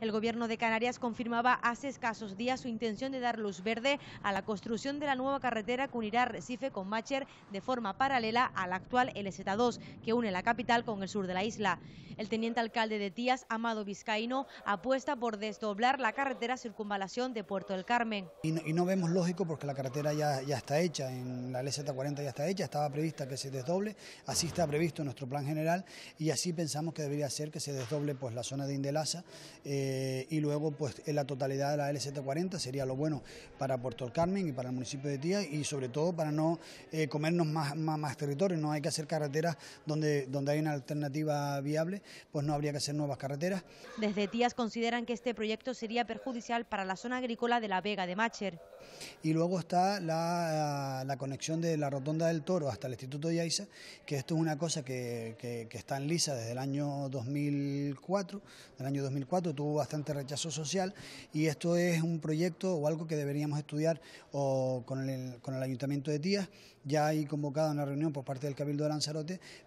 El gobierno de Canarias confirmaba hace escasos días su intención de dar luz verde a la construcción de la nueva carretera que unirá Recife con Macher de forma paralela a la actual LZ2, que une la capital con el sur de la isla. El teniente alcalde de Tías, Amado Vizcaíno, apuesta por desdoblar la carretera circunvalación de Puerto del Carmen. Y no, vemos lógico porque la carretera ya, ya está hecha, en la LZ40 ya está hecha, estaba prevista que se desdoble, así está previsto nuestro plan general y así pensamos que debería ser que se desdoble pues, la zona de Indelaza. Eh, eh, y luego pues en la totalidad de la lz 40 sería lo bueno para Puerto Carmen y para el municipio de Tía y sobre todo para no eh, comernos más, territorio, no hay que hacer carreteras donde, donde hay una alternativa viable, pues no habría que hacer nuevas carreteras. Desde Tías consideran que este proyecto sería perjudicial para la zona agrícola de la Vega de macher Y luego está la, la conexión de la Rotonda del Toro hasta el Instituto de Yaiza, que esto es una cosa que, está en lisa desde el año 2004, del año 2004 tuvo bastante rechazo social y esto es un proyecto o algo que deberíamos estudiar o con, el, con el Ayuntamiento de Tías. Ya hay convocada una reunión por parte del Cabildo de Lanzarote